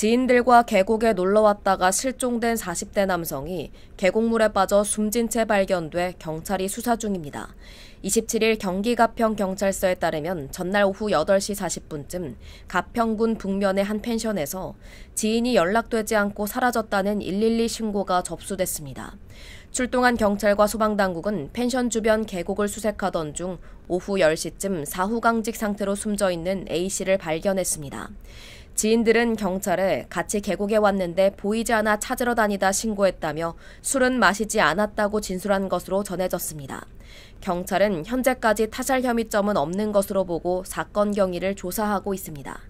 지인들과 계곡에 놀러 왔다가 실종된 40대 남성이 계곡물에 빠져 숨진 채 발견돼 경찰이 수사 중입니다. 27일 경기 가평 경찰서에 따르면 전날 오후 8시 40분쯤 가평군 북면의 한 펜션에서 지인이 연락되지 않고 사라졌다는 112 신고가 접수됐습니다. 출동한 경찰과 소방당국은 펜션 주변 계곡을 수색하던 중 오후 10시쯤 사후강직 상태로 숨져 있는 A씨를 발견했습니다. 지인들은 경찰에 같이 계곡에 왔는데 보이지 않아 찾으러 다니다 신고했다며 술은 마시지 않았다고 진술한 것으로 전해졌습니다. 경찰은 현재까지 타살 혐의점은 없는 것으로 보고 사건 경위를 조사하고 있습니다.